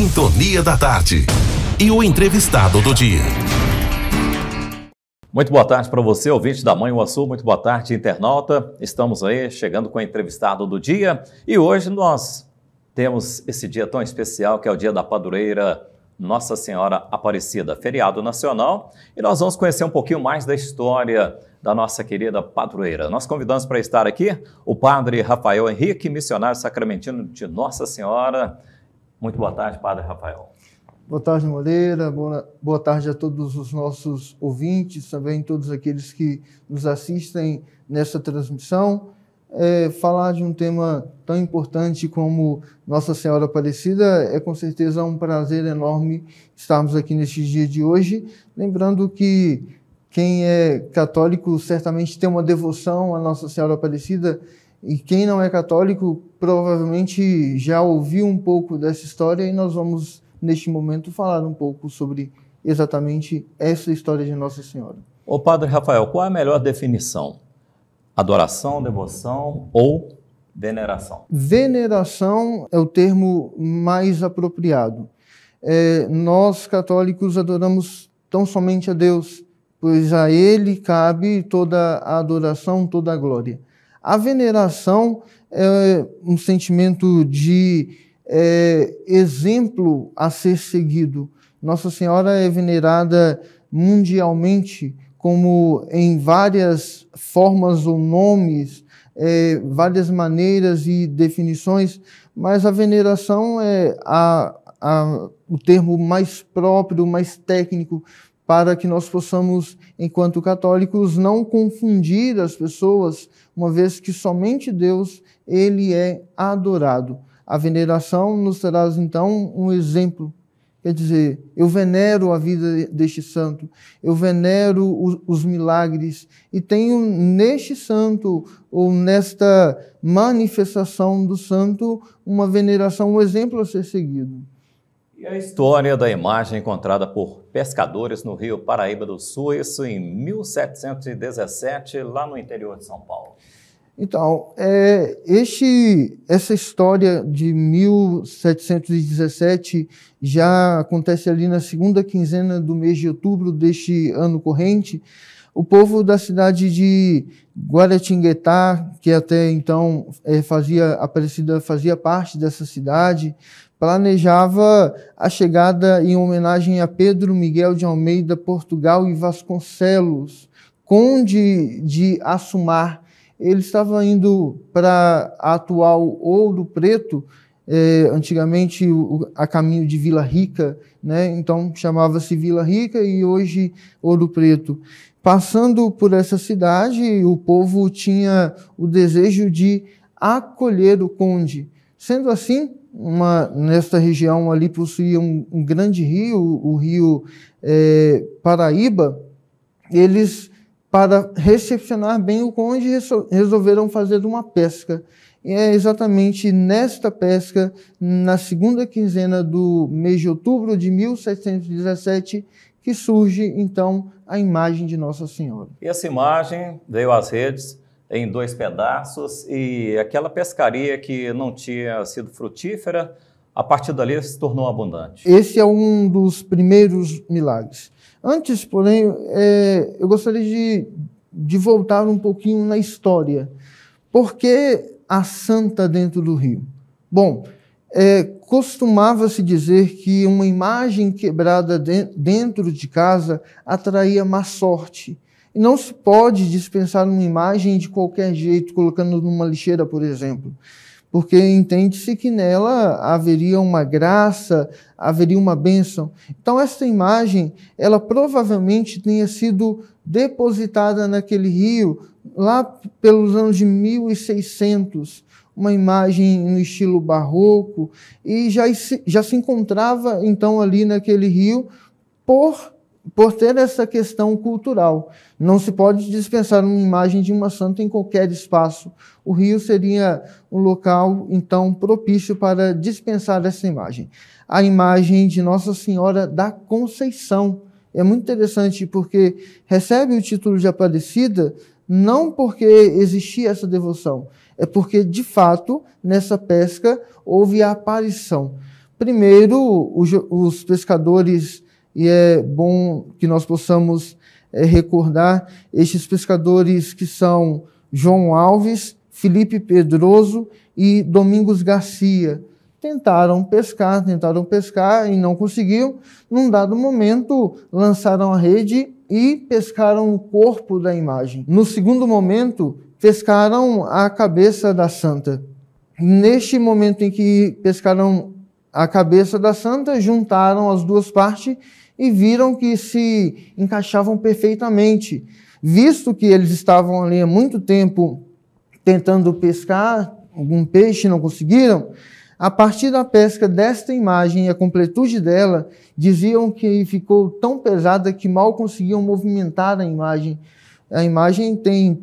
Sintonia da Tarde. E o entrevistado do dia. Muito boa tarde para você, ouvinte da Mãe Uaçu. Muito boa tarde, internauta. Estamos aí chegando com o entrevistado do dia. E hoje nós temos esse dia tão especial que é o Dia da Padroeira Nossa Senhora Aparecida, feriado nacional. E nós vamos conhecer um pouquinho mais da história da nossa querida padroeira. Nós convidamos para estar aqui o padre Rafael Henrique, missionário sacramentino de Nossa Senhora muito boa tarde, Padre Rafael. Boa tarde, Moreira. Boa, boa tarde a todos os nossos ouvintes, também todos aqueles que nos assistem nessa transmissão. É, falar de um tema tão importante como Nossa Senhora Aparecida é com certeza um prazer enorme estarmos aqui neste dia de hoje. Lembrando que quem é católico certamente tem uma devoção à Nossa Senhora Aparecida e quem não é católico provavelmente já ouviu um pouco dessa história e nós vamos, neste momento, falar um pouco sobre exatamente essa história de Nossa Senhora. O Padre Rafael, qual é a melhor definição? Adoração, devoção ou veneração? Veneração é o termo mais apropriado. É, nós, católicos, adoramos tão somente a Deus, pois a Ele cabe toda a adoração, toda a glória. A veneração é um sentimento de é, exemplo a ser seguido. Nossa Senhora é venerada mundialmente, como em várias formas ou nomes, é, várias maneiras e definições, mas a veneração é a, a, o termo mais próprio, mais técnico para que nós possamos, enquanto católicos, não confundir as pessoas, uma vez que somente Deus, ele é adorado. A veneração nos traz então um exemplo Quer dizer, eu venero a vida deste santo, eu venero os, os, milagres e tenho neste santo ou nesta manifestação do santo uma veneração, um exemplo a ser seguido. E a história da imagem encontrada por pescadores no Rio Paraíba do Sul, isso em 1717, lá no interior de São Paulo. Então, é, este, essa história de 1717 já acontece ali na segunda quinzena do mês de outubro deste ano corrente. O povo da cidade de Guaratinguetá, que até então é, fazia, Aparecida fazia parte dessa cidade, planejava a chegada em homenagem a Pedro Miguel de Almeida, Portugal e Vasconcelos, conde de Assumar. Ele estava indo para a atual Ouro Preto, eh, antigamente o, a caminho de Vila Rica, né? então chamava-se Vila Rica e hoje Ouro Preto. Passando por essa cidade, o povo tinha o desejo de acolher o conde. Sendo assim, uma, nesta região ali possuía um, um grande rio, o rio é, Paraíba, eles, para recepcionar bem o conde, resolveram fazer uma pesca. E é exatamente nesta pesca, na segunda quinzena do mês de outubro de 1717, que surge então a imagem de Nossa Senhora. E essa imagem veio às redes em dois pedaços e aquela pescaria que não tinha sido frutífera, a partir dali se tornou abundante. Esse é um dos primeiros milagres. Antes, porém, é, eu gostaria de, de voltar um pouquinho na história. Por que a santa dentro do rio? Bom, é, costumava-se dizer que uma imagem quebrada de, dentro de casa atraía má sorte não se pode dispensar uma imagem de qualquer jeito, colocando numa lixeira, por exemplo, porque entende-se que nela haveria uma graça, haveria uma bênção. Então, essa imagem, ela provavelmente tenha sido depositada naquele rio lá pelos anos de 1600 uma imagem no estilo barroco, e já, já se encontrava então ali naquele rio por por ter essa questão cultural. Não se pode dispensar uma imagem de uma santa em qualquer espaço. O Rio seria um local, então, propício para dispensar essa imagem. A imagem de Nossa Senhora da Conceição. É muito interessante porque recebe o título de Aparecida não porque existia essa devoção, é porque, de fato, nessa pesca houve a aparição. Primeiro, os pescadores e é bom que nós possamos é, recordar estes pescadores que são João Alves, Felipe Pedroso e Domingos Garcia. Tentaram pescar, tentaram pescar e não conseguiram. Num dado momento, lançaram a rede e pescaram o corpo da imagem. No segundo momento, pescaram a cabeça da santa. Neste momento em que pescaram a cabeça da santa, juntaram as duas partes e viram que se encaixavam perfeitamente. Visto que eles estavam ali há muito tempo tentando pescar algum peixe não conseguiram, a partir da pesca desta imagem e a completude dela, diziam que ficou tão pesada que mal conseguiam movimentar a imagem. A imagem tem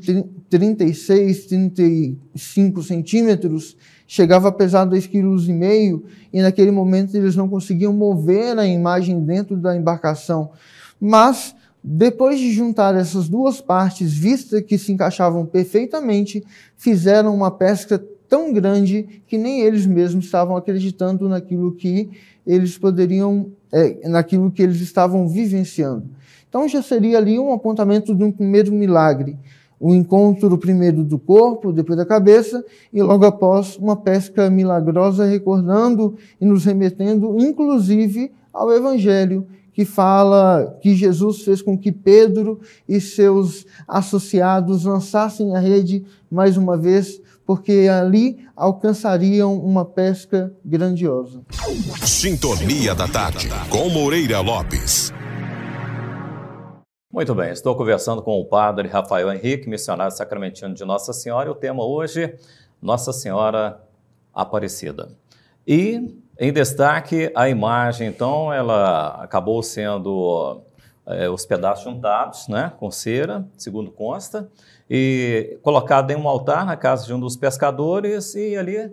36, 35 centímetros chegava a pesar 2,5 kg e naquele momento eles não conseguiam mover a imagem dentro da embarcação. Mas depois de juntar essas duas partes, vistas que se encaixavam perfeitamente, fizeram uma pesca tão grande que nem eles mesmos estavam acreditando naquilo que eles poderiam, é, naquilo que eles estavam vivenciando. Então já seria ali um apontamento de um primeiro milagre o encontro primeiro do corpo, depois da cabeça, e logo após uma pesca milagrosa, recordando e nos remetendo, inclusive, ao Evangelho, que fala que Jesus fez com que Pedro e seus associados lançassem a rede mais uma vez, porque ali alcançariam uma pesca grandiosa. Sintonia da Tarde, com Moreira Lopes. Muito bem, estou conversando com o padre Rafael Henrique, missionário sacramentino de Nossa Senhora, e o tema hoje, Nossa Senhora Aparecida. E em destaque, a imagem, então, ela acabou sendo é, os pedaços juntados, né, com cera, segundo consta, e colocado em um altar na casa de um dos pescadores e ali,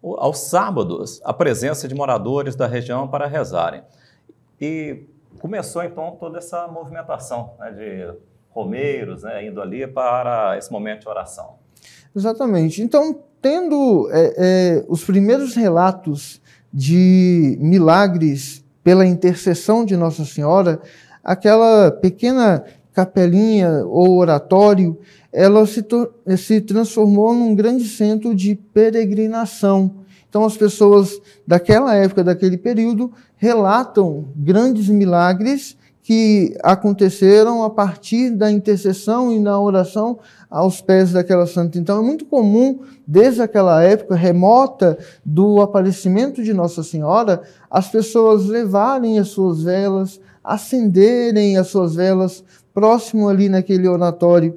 aos sábados, a presença de moradores da região para rezarem. E começou então toda essa movimentação né, de romeiros né, indo ali para esse momento de oração. Exatamente. Então, tendo é, é, os primeiros relatos de milagres pela intercessão de Nossa Senhora, aquela pequena capelinha ou oratório, ela se, se transformou num grande centro de peregrinação então, as pessoas daquela época, daquele período, relatam grandes milagres que aconteceram a partir da intercessão e na oração aos pés daquela santa. Então, é muito comum, desde aquela época remota do aparecimento de Nossa Senhora, as pessoas levarem as suas velas, acenderem as suas velas próximo ali naquele oratório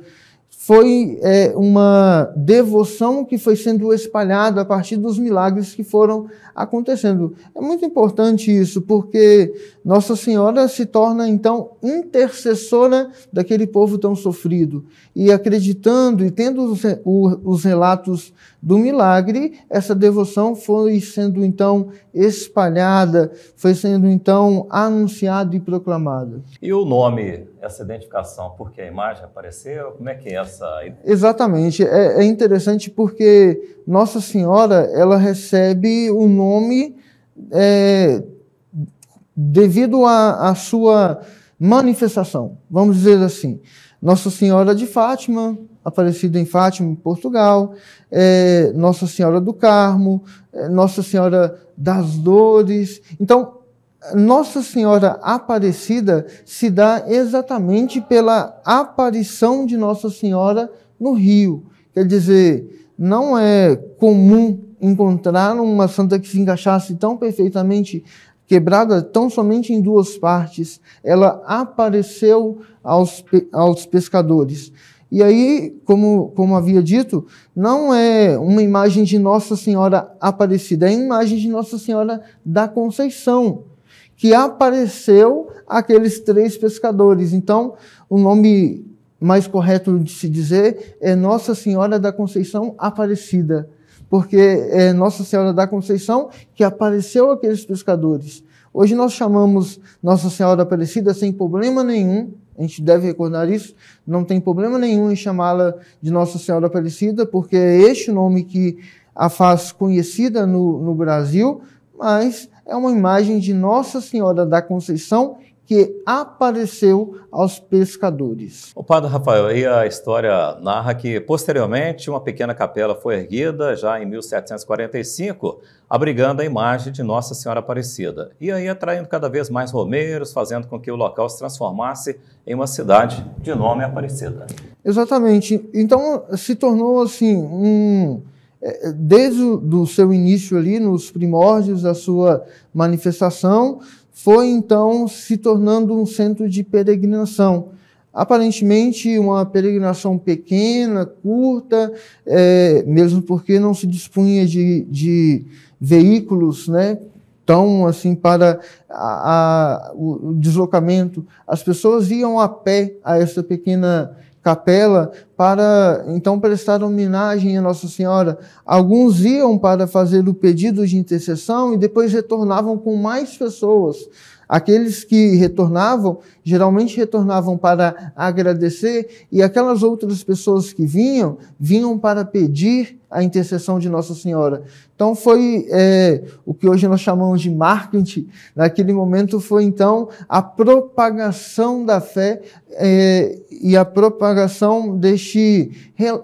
foi é, uma devoção que foi sendo espalhada a partir dos milagres que foram acontecendo. É muito importante isso, porque Nossa Senhora se torna então intercessora daquele povo tão sofrido. E acreditando e tendo os relatos do milagre, essa devoção foi sendo então espalhada, foi sendo então anunciada e proclamada. E o nome, essa identificação, porque a imagem apareceu? Como é que é essa? Exatamente. É, é interessante porque Nossa Senhora ela recebe o nome nome é, devido à sua manifestação, vamos dizer assim. Nossa Senhora de Fátima, Aparecida em Fátima, em Portugal, é, Nossa Senhora do Carmo, é, Nossa Senhora das Dores. Então, Nossa Senhora Aparecida se dá exatamente pela aparição de Nossa Senhora no Rio. Quer dizer, não é comum encontraram uma santa que se encaixasse tão perfeitamente, quebrada tão somente em duas partes. Ela apareceu aos, aos pescadores. E aí, como, como havia dito, não é uma imagem de Nossa Senhora Aparecida, é uma imagem de Nossa Senhora da Conceição, que apareceu aqueles três pescadores. Então, o nome mais correto de se dizer é Nossa Senhora da Conceição Aparecida porque é Nossa Senhora da Conceição que apareceu aqueles pescadores. Hoje nós chamamos Nossa Senhora Aparecida sem problema nenhum, a gente deve recordar isso, não tem problema nenhum em chamá-la de Nossa Senhora Aparecida, porque é este o nome que a faz conhecida no, no Brasil, mas é uma imagem de Nossa Senhora da Conceição que apareceu aos pescadores. O padre Rafael, aí a história narra que posteriormente uma pequena capela foi erguida já em 1745, abrigando a imagem de Nossa Senhora Aparecida. E aí atraindo cada vez mais romeiros, fazendo com que o local se transformasse em uma cidade de nome Aparecida. Exatamente. Então se tornou assim um é, desde o do seu início ali, nos primórdios da sua manifestação, foi então se tornando um centro de peregrinação. Aparentemente, uma peregrinação pequena, curta, é, mesmo porque não se dispunha de, de veículos né, tão assim para a, a, o deslocamento. As pessoas iam a pé a essa pequena capela para então prestar homenagem a Nossa Senhora. Alguns iam para fazer o pedido de intercessão e depois retornavam com mais pessoas. Aqueles que retornavam, geralmente retornavam para agradecer, e aquelas outras pessoas que vinham, vinham para pedir a intercessão de Nossa Senhora. Então, foi é, o que hoje nós chamamos de marketing. Naquele momento, foi então a propagação da fé é, e a propagação deste,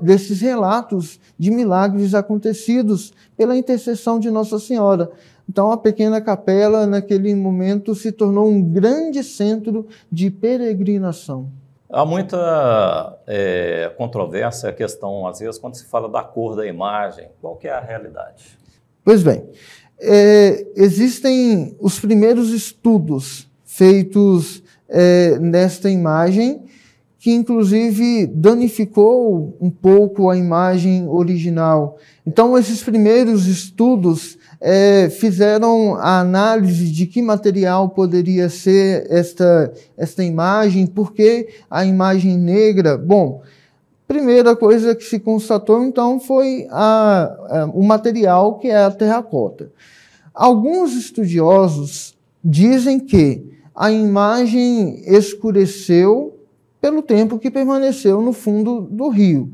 desses relatos de milagres acontecidos pela intercessão de Nossa Senhora. Então, a pequena capela, naquele momento, se tornou um grande centro de peregrinação. Há muita é, controvérsia a questão, às vezes, quando se fala da cor da imagem. Qual que é a realidade? Pois bem, é, existem os primeiros estudos feitos é, nesta imagem, que inclusive danificou um pouco a imagem original. Então, esses primeiros estudos é, fizeram a análise de que material poderia ser esta, esta imagem, por que a imagem negra. Bom, primeira coisa que se constatou, então, foi a, a, o material que é a terracota. Alguns estudiosos dizem que a imagem escureceu pelo tempo que permaneceu no fundo do rio.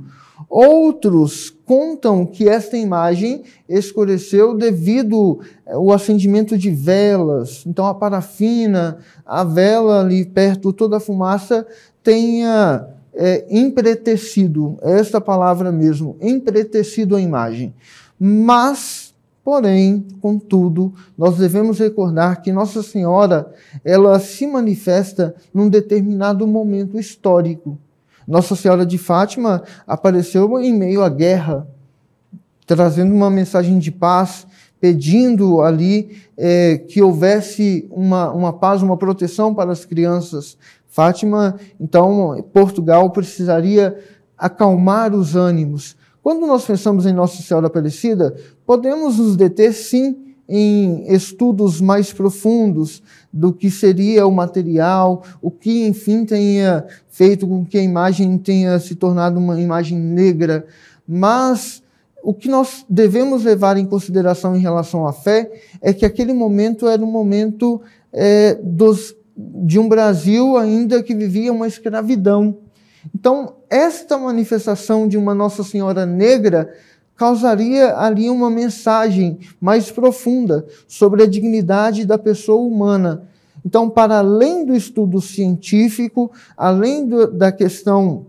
Outros contam que esta imagem escureceu devido ao eh, acendimento de velas. Então, a parafina, a vela ali perto, toda a fumaça tenha é, empretecido, esta palavra mesmo, empretecido a imagem. Mas Porém, contudo, nós devemos recordar que Nossa Senhora, ela se manifesta num determinado momento histórico. Nossa Senhora de Fátima apareceu em meio à guerra, trazendo uma mensagem de paz, pedindo ali é, que houvesse uma, uma paz, uma proteção para as crianças. Fátima, então, Portugal precisaria acalmar os ânimos, quando nós pensamos em Nossa Senhora Aparecida, podemos nos deter sim em estudos mais profundos do que seria o material, o que, enfim, tenha feito com que a imagem tenha se tornado uma imagem negra. Mas o que nós devemos levar em consideração em relação à fé é que aquele momento era um momento é, dos, de um Brasil ainda que vivia uma escravidão. Então, esta manifestação de uma Nossa Senhora negra causaria ali uma mensagem mais profunda sobre a dignidade da pessoa humana. Então, para além do estudo científico, além do, da questão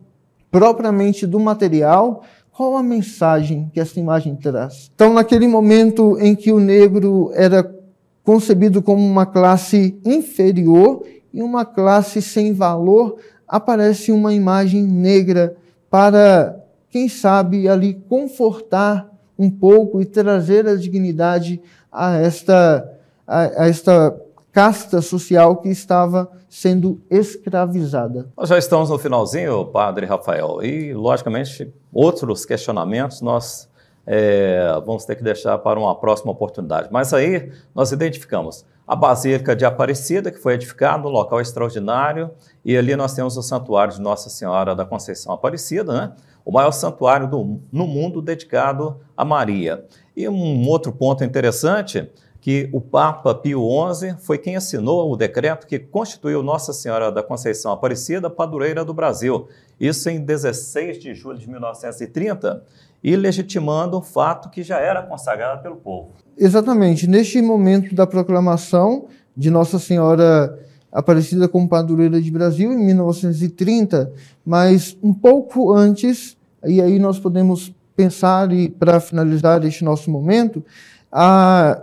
propriamente do material, qual a mensagem que essa imagem traz? Então, naquele momento em que o negro era concebido como uma classe inferior e uma classe sem valor, aparece uma imagem negra para, quem sabe, ali confortar um pouco e trazer a dignidade a esta, a, a esta casta social que estava sendo escravizada. Nós já estamos no finalzinho, Padre Rafael, e logicamente outros questionamentos nós é, vamos ter que deixar para uma próxima oportunidade. Mas aí nós identificamos a Basílica de Aparecida, que foi edificada, um local extraordinário, e ali nós temos o Santuário de Nossa Senhora da Conceição Aparecida, né? o maior santuário do, no mundo dedicado a Maria. E um outro ponto interessante que o Papa Pio XI foi quem assinou o decreto que constituiu Nossa Senhora da Conceição Aparecida padroeira do Brasil, isso em 16 de julho de 1930, e legitimando o fato que já era consagrada pelo povo. Exatamente, neste momento da proclamação de Nossa Senhora Aparecida como padroeira de Brasil em 1930, mas um pouco antes, e aí nós podemos pensar e para finalizar este nosso momento,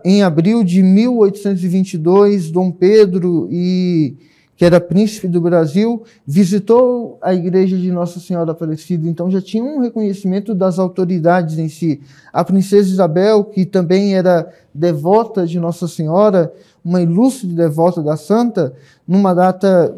em abril de 1822, Dom Pedro, e, que era príncipe do Brasil, visitou a igreja de Nossa Senhora Aparecida. Então já tinha um reconhecimento das autoridades em si. A princesa Isabel, que também era devota de Nossa Senhora, uma ilustre devota da santa, numa data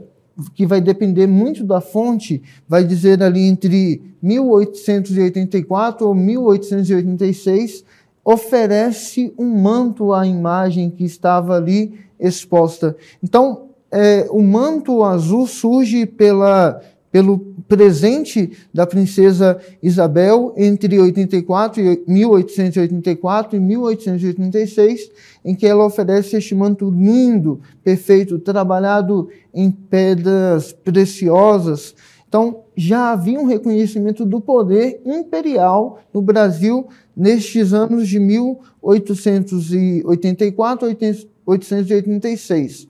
que vai depender muito da fonte, vai dizer ali entre 1884 ou 1886 oferece um manto à imagem que estava ali exposta. Então, é, o manto azul surge pela, pelo presente da princesa Isabel entre 84 e 1884 e 1886, em que ela oferece este manto lindo, perfeito, trabalhado em pedras preciosas então, já havia um reconhecimento do poder imperial no Brasil nestes anos de 1884 1886.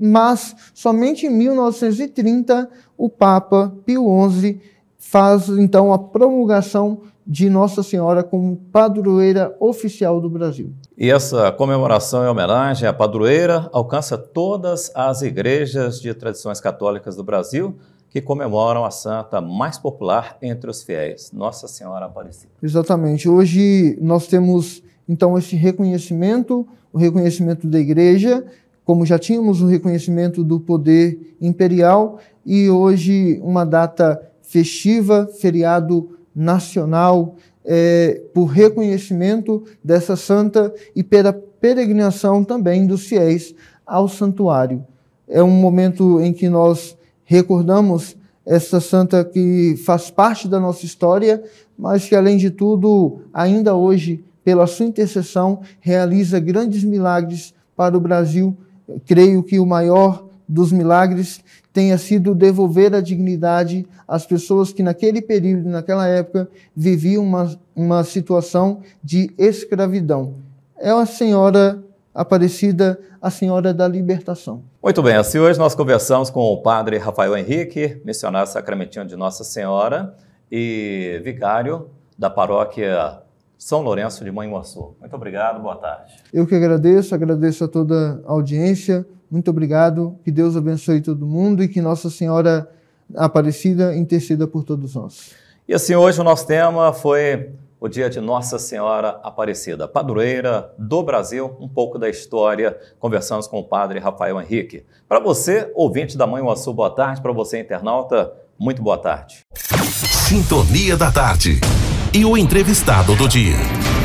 Mas, somente em 1930, o Papa Pio XI faz, então, a promulgação de Nossa Senhora como padroeira oficial do Brasil. E essa comemoração e homenagem à padroeira alcança todas as igrejas de tradições católicas do Brasil, que comemoram a santa mais popular entre os fiéis, Nossa Senhora Aparecida. Exatamente. Hoje nós temos então esse reconhecimento, o reconhecimento da Igreja, como já tínhamos o reconhecimento do poder imperial e hoje uma data festiva, feriado nacional, é, por reconhecimento dessa santa e pela peregrinação também dos fiéis ao santuário. É um momento em que nós recordamos essa santa que faz parte da nossa história, mas que, além de tudo, ainda hoje, pela sua intercessão, realiza grandes milagres para o Brasil. Creio que o maior dos milagres tenha sido devolver a dignidade às pessoas que, naquele período, naquela época, viviam uma, uma situação de escravidão. É uma senhora Aparecida, a Senhora da Libertação. Muito bem, assim hoje nós conversamos com o padre Rafael Henrique, missionário sacramentino de Nossa Senhora e vicário da paróquia São Lourenço de Manhuaçu. Muito obrigado, boa tarde. Eu que agradeço, agradeço a toda a audiência. Muito obrigado, que Deus abençoe todo mundo e que Nossa Senhora Aparecida interceda por todos nós. E assim, hoje o nosso tema foi o dia de Nossa Senhora Aparecida, padroeira do Brasil, um pouco da história. Conversamos com o padre Rafael Henrique. Para você, ouvinte da Mãe Uaçu, boa tarde. Para você, internauta, muito boa tarde. Sintonia da Tarde e o entrevistado do dia.